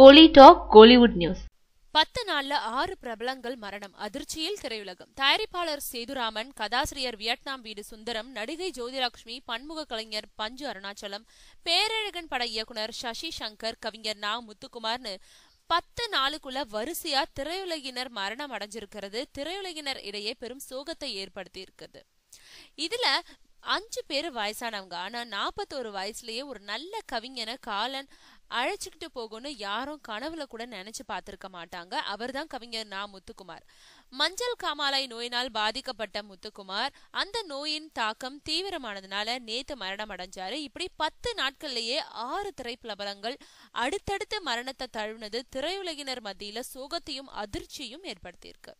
கோலி talk Kollywood news பத்து நாள்ல ஆறு பிரபலங்கள் மரணம் அதிர்ச்சியில் திரையுலகம் தயாரிப்பாளர் சேதுராமன் கதாசிரியர் வியட்நாம் வீடு சுந்தரம் நடிகை ஜோதிலட்சுமி பன்முக கலைஞர் பஞ்சு அருணாச்சலம் பேரழகன் பட இயக்குனர் சசி சங்கர் கவிஞர் நா முத்துக்குமார்னு பத்து நாளுக்குள்ள வரிசையா திரையுலகினர் மரணம் அடைஞ்சிருக்கிறது திரையுலகினர் இடையே பெரும் சோகத்தை ஏற்படுத்தி இருக்குது இதுல அஞ்சு பேர் வயசானவங்க ஆனா நாற்பத்தோரு வயசுலயே ஒரு நல்ல கவிஞனை காலன் அழைச்சிக்கிட்டு போகும்னு யாரும் கனவுல கூட நினைச்சு பார்த்திருக்க மாட்டாங்க அவர் தான் கவிஞர் நா முத்துக்குமார் மஞ்சள் காமாலை நோயினால் பாதிக்கப்பட்ட முத்துக்குமார் அந்த நோயின் தாக்கம் தீவிரமானதுனால நேத்து மரணம் அடைஞ்சாரு இப்படி பத்து நாட்கள்லயே ஆறு திரைப்பிரபலங்கள் அடுத்தடுத்து மரணத்தை தழுவினது திரையுலகினர் மத்தியில சோகத்தையும் அதிர்ச்சியும் ஏற்படுத்தியிருக்கு